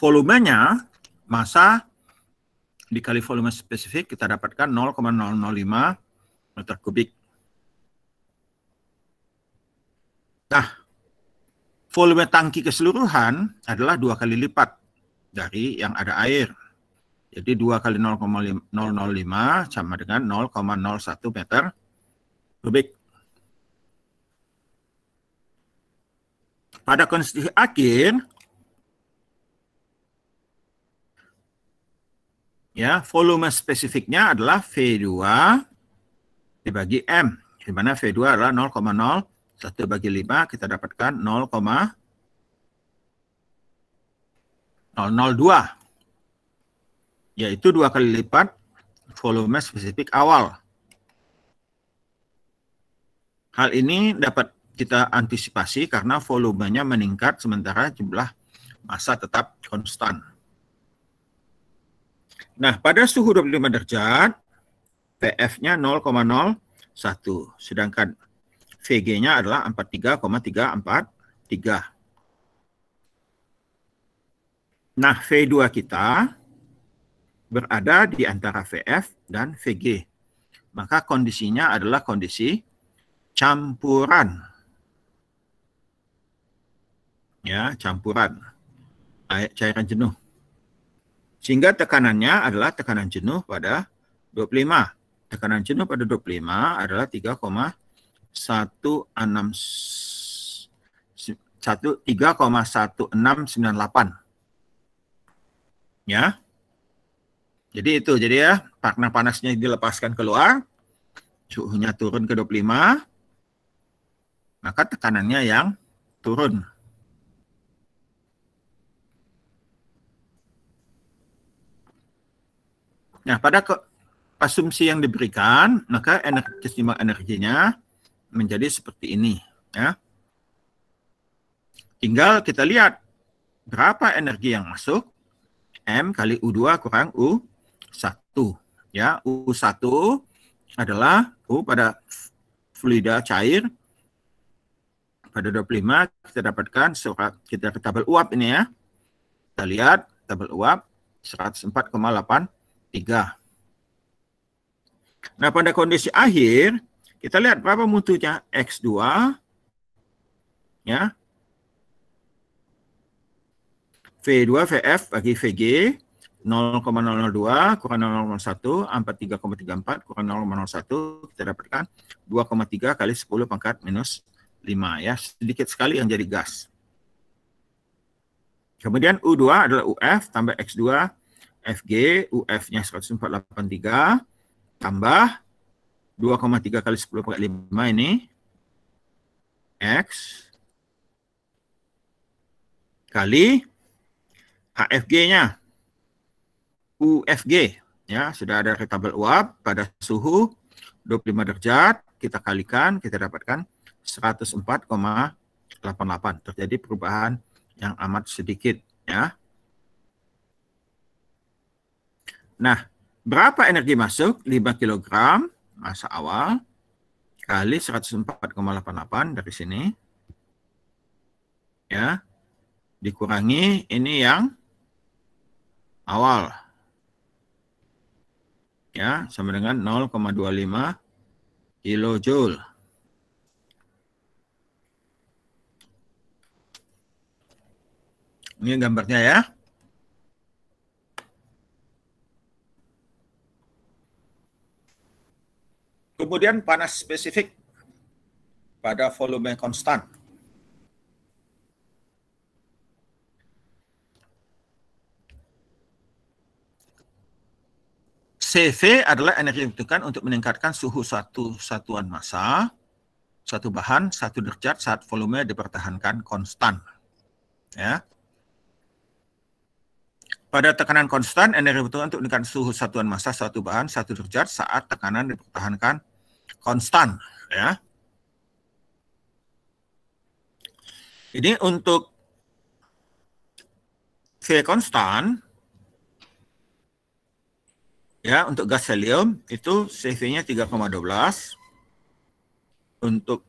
volumenya massa dikali volume spesifik kita dapatkan 0,005 meter kubik. Nah, volume tangki keseluruhan adalah dua kali lipat dari yang ada air. Jadi 2 kali 0,005 sama dengan 0,01 meter kubik. Pada kondisi akhir, ya volume spesifiknya adalah V2 dibagi M di mana V2 adalah 0,0 1 bagi 5 kita dapatkan 0,002 yaitu dua kali lipat volume spesifik awal hal ini dapat kita antisipasi karena volumenya meningkat sementara jumlah massa tetap konstan Nah, pada suhu 25 derajat, PF-nya 0,01, sedangkan VG-nya adalah 43,343. Nah, V2 kita berada di antara VF dan VG. Maka kondisinya adalah kondisi campuran. Ya, campuran. Cairan jenuh. Sehingga tekanannya adalah tekanan jenuh pada 25. Tekanan jenuh pada 25 adalah 3,1698. Ya. Jadi itu, jadi ya, karena panasnya dilepaskan keluar, suhunya turun ke 25, maka tekanannya yang turun. Nah, pada ke, asumsi yang diberikan, maka energi energinya menjadi seperti ini, ya. Tinggal kita lihat berapa energi yang masuk M kali U2 kurang U1. Ya, U1 adalah U pada fluida cair pada 25 kita dapatkan surat kita ke tabel uap ini ya. Kita lihat tabel uap 104,8 3. Nah pada kondisi akhir kita lihat berapa mutunya X2 ya V2 VF bagi VG 0,002 kurang 0,01 ampat 3,34 kurang 0,01 kita dapatkan 2,3 kali 10 pangkat minus 5 ya sedikit sekali yang jadi gas. Kemudian U2 adalah UF tambah X2 FG, UF-nya 1483 tambah 2,3 kali 10 pangkat 5 ini X kali HFG-nya UFG ya sudah ada retabel uap pada suhu 25 derajat kita kalikan kita dapatkan 104,88 terjadi perubahan yang amat sedikit ya Nah, berapa energi masuk? 5 kg masa awal kali 104,88 dari sini. Ya. Dikurangi ini yang awal. Ya, sama dengan 0,25 kilojoule. Ini gambarnya ya. Kemudian panas spesifik pada volume konstan. CV adalah energi yang dibutuhkan untuk meningkatkan suhu satu satuan massa, satu bahan, satu derajat saat volume dipertahankan konstan. Ya. Pada tekanan konstan, energi dibutuhkan untuk meningkatkan suhu satuan massa, satu bahan, satu derajat saat tekanan dipertahankan konstan ya. Ini untuk V konstan ya untuk gas helium itu CV-nya 3,12 untuk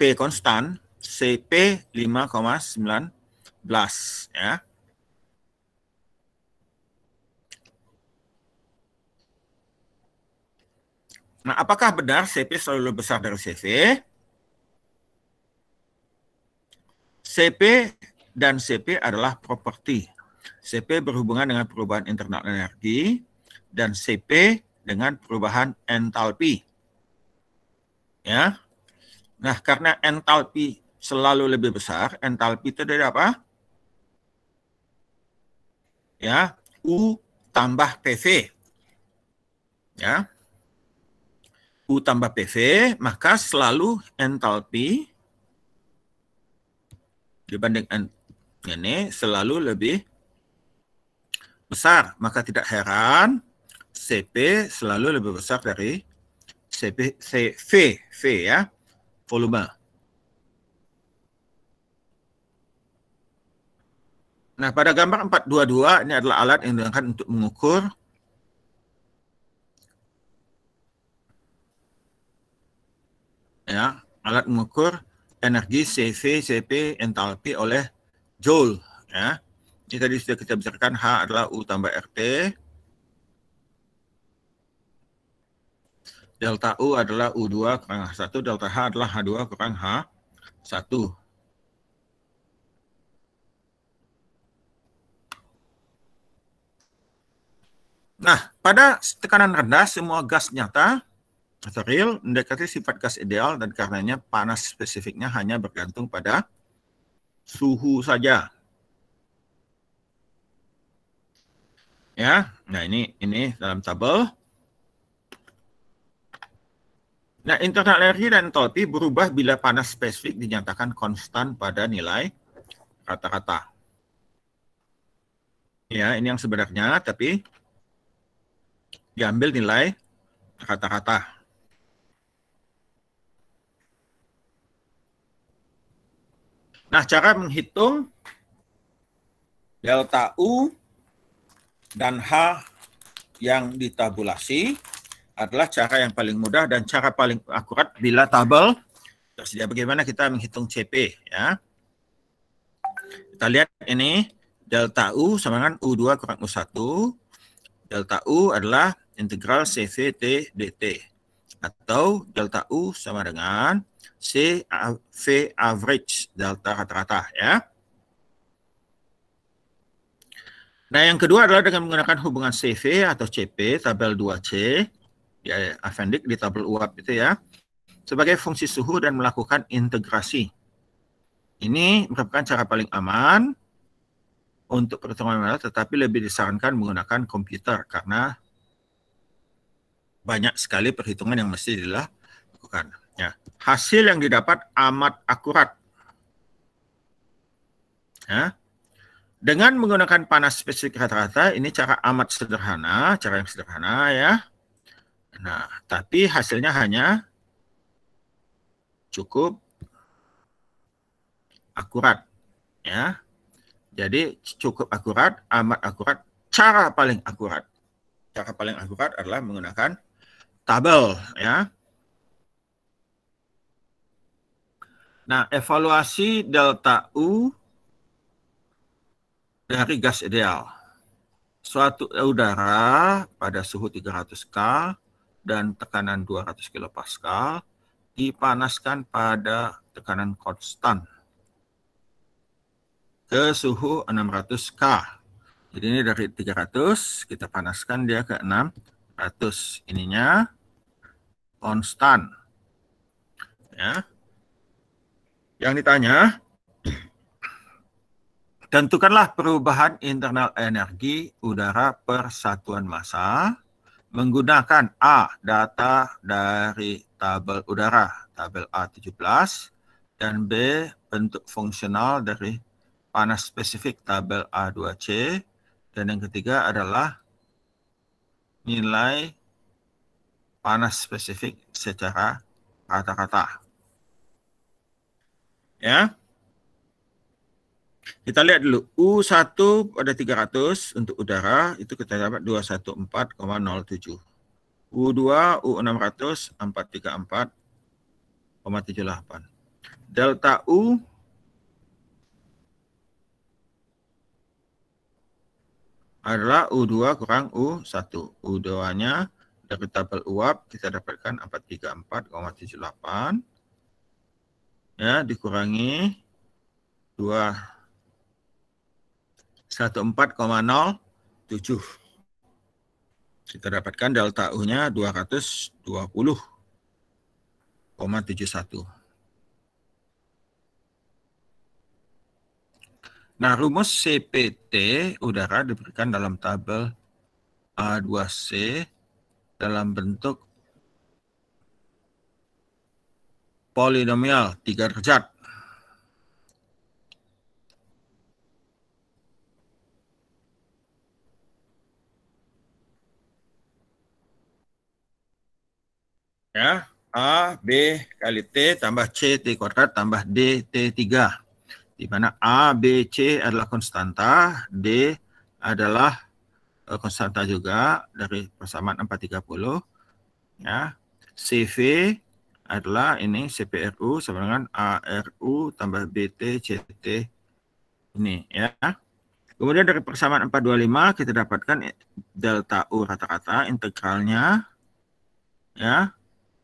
P konstan CP 5,19 ya. Nah, apakah benar CP selalu lebih besar dari CV? CP dan CP adalah properti. CP berhubungan dengan perubahan internal energi dan CP dengan perubahan entalpi. Ya. Nah, karena entalpi selalu lebih besar, entalpi itu dari apa? Ya, U tambah PV. Ya. U tambah PV, maka selalu entalpi dibanding ini selalu lebih besar. Maka tidak heran CP selalu lebih besar dari CP, CV, V ya, volume. Nah, pada gambar 422 ini adalah alat yang digunakan untuk mengukur ya alat mengukur energi CV, CP, entalpi oleh Joule ya. Ini tadi sudah kita bicarakan H adalah U tambah RT. Delta U adalah U2 kurang H1, delta H adalah H2 kurang H1. Nah, pada tekanan rendah semua gas nyata real mendekati sifat gas ideal dan karenanya panas spesifiknya hanya bergantung pada suhu saja. Ya, nah ini ini dalam tabel. Nah, internal energi dan entalpi berubah bila panas spesifik dinyatakan konstan pada nilai rata-rata. Ya, ini yang sebenarnya, tapi diambil nilai rata-rata. Nah, cara menghitung delta U dan H yang ditabulasi adalah cara yang paling mudah dan cara paling akurat bila tabel tersedia. Bagaimana kita menghitung CP ya. Kita lihat ini delta U sama dengan U2 kurang U1. Delta U adalah integral CVT dt atau delta U sama dengan C V average delta rata-rata ya. Nah, yang kedua adalah dengan menggunakan hubungan CV atau CP tabel 2C ya appendix di tabel uap itu ya sebagai fungsi suhu dan melakukan integrasi. Ini merupakan cara paling aman untuk perhitungan manual tetapi lebih disarankan menggunakan komputer karena banyak sekali perhitungan yang mesti dilakukan hasil yang didapat amat akurat. Ya. Dengan menggunakan panas spesifik rata-rata, ini cara amat sederhana, cara yang sederhana ya. Nah, tapi hasilnya hanya cukup akurat ya. Jadi cukup akurat, amat akurat, cara paling akurat. Cara paling akurat adalah menggunakan tabel ya Nah, evaluasi delta U dari gas ideal. Suatu eh, udara pada suhu 300 K dan tekanan 200 kPa dipanaskan pada tekanan konstan ke suhu 600 K. Jadi ini dari 300 kita panaskan dia ke 600. Ininya konstan. Ya yang ditanya, tentukanlah perubahan internal energi udara persatuan massa menggunakan A. Data dari tabel udara, tabel A17, dan B. Bentuk fungsional dari panas spesifik tabel A2C, dan yang ketiga adalah nilai panas spesifik secara kata-kata. Ya. Kita lihat dulu U1 pada 300 untuk udara itu kita dapat 214,07. U2 U600 434,78. Delta U adalah U2 kurang U1. U2-nya dari tabel uap kita dapatkan 434,78 ya dikurangi 214,07 kita dapatkan delta U-nya 220,71 Nah, rumus CPT udara diberikan dalam tabel A2C dalam bentuk polinomial tiga derajat. Ya, A, B kali T tambah C T kuadrat tambah D T3. Di mana A, B, C adalah konstanta, D adalah eh, konstanta juga dari persamaan 430. Ya, CV adalah ini CPRU sama dengan ARU tambah BT CT ini ya. Kemudian dari persamaan 425 kita dapatkan delta U rata-rata integralnya ya.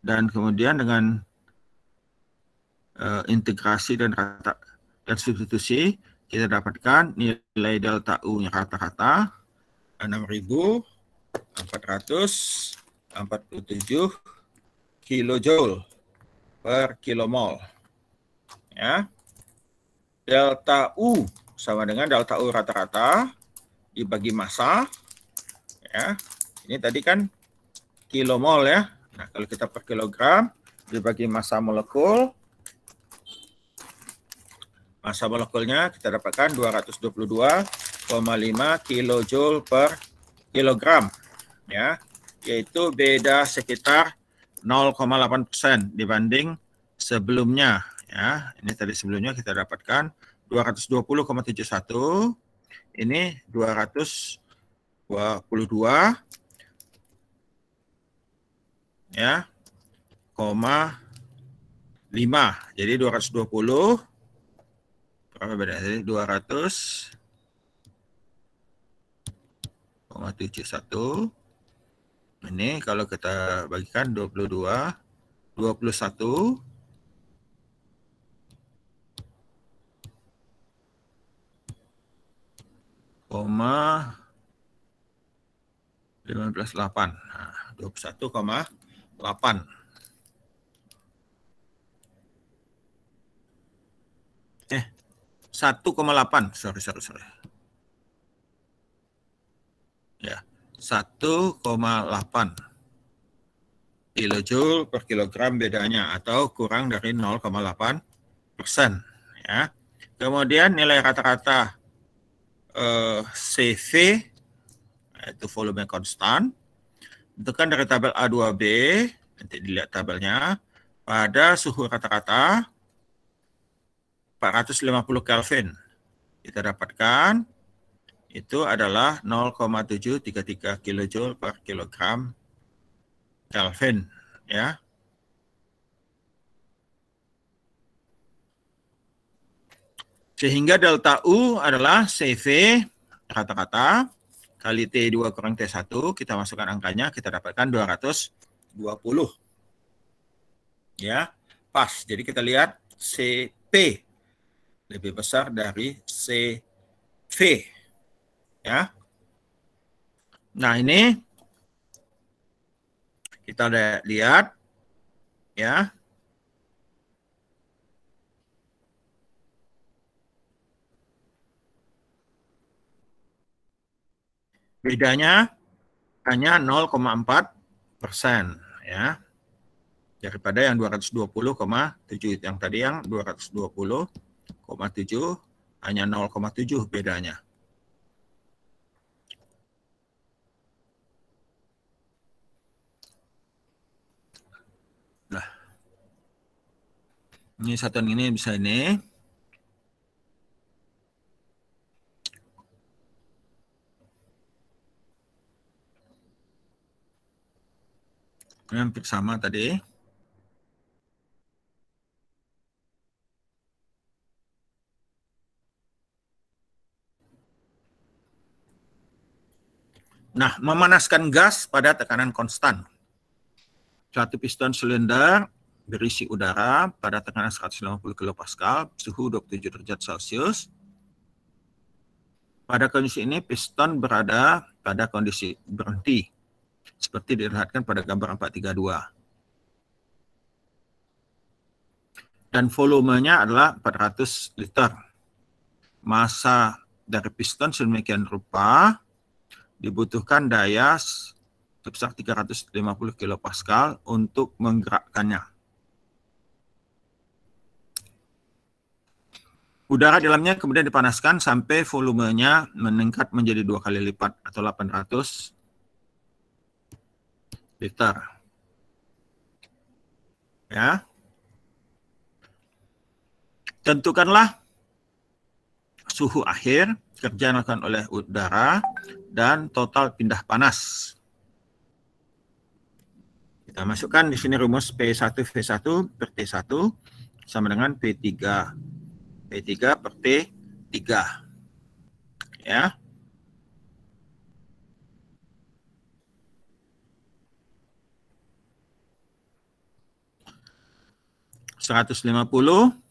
Dan kemudian dengan uh, integrasi dan rata dan substitusi kita dapatkan nilai delta U-nya rata-rata 6447 kilojoule per kilomol. Ya. Delta U sama dengan delta U rata-rata dibagi massa. Ya. Ini tadi kan kilomol ya. Nah, kalau kita per kilogram dibagi massa molekul, massa molekulnya kita dapatkan 222,5 kilojoule per kilogram ya yaitu beda sekitar 0,8 persen dibanding sebelumnya. Ya, ini tadi sebelumnya kita dapatkan 220,71, ini 222, ya, koma 5. Jadi 220, berapa beda? Jadi 200, 0,71 ini kalau kita bagikan 22 21 koma 15,8 nah, 21,8 eh 1,8 sorry sorry sorry ya 1,8 kilojoule per kilogram bedanya atau kurang dari 0,8 persen. Ya. Kemudian nilai rata-rata eh, CV itu volume konstan itu kan dari tabel A2B nanti dilihat tabelnya pada suhu rata-rata 450 Kelvin kita dapatkan itu adalah 0,733 kilojoule per kilogram Kelvin ya. Sehingga delta U adalah CV kata-kata kali T2 kurang T1 kita masukkan angkanya kita dapatkan 220. Ya, pas. Jadi kita lihat CP lebih besar dari CV ya. Nah, ini kita lihat ya. Bedanya hanya 0,4 persen ya daripada yang 220,7 yang tadi yang 220,7 hanya 0,7 bedanya. Ini satuan ini bisa ini. Ini hampir sama tadi. Nah, memanaskan gas pada tekanan konstan. Satu piston silinder berisi udara pada tekanan 150 kPa, suhu 27 derajat Celcius. Pada kondisi ini piston berada pada kondisi berhenti, seperti dilihatkan pada gambar 432. dan volumenya adalah 400 liter. Masa dari piston sedemikian rupa dibutuhkan daya sebesar 350 kPa untuk menggerakkannya. Udara dalamnya kemudian dipanaskan sampai volumenya meningkat menjadi dua kali lipat atau 800 liter. Ya. Tentukanlah suhu akhir kerja yang dilakukan oleh udara dan total pindah panas. Kita masukkan di sini rumus P1 V1 per T1 sama dengan P3 P3 per t 3 Ya. Seratus lima puluh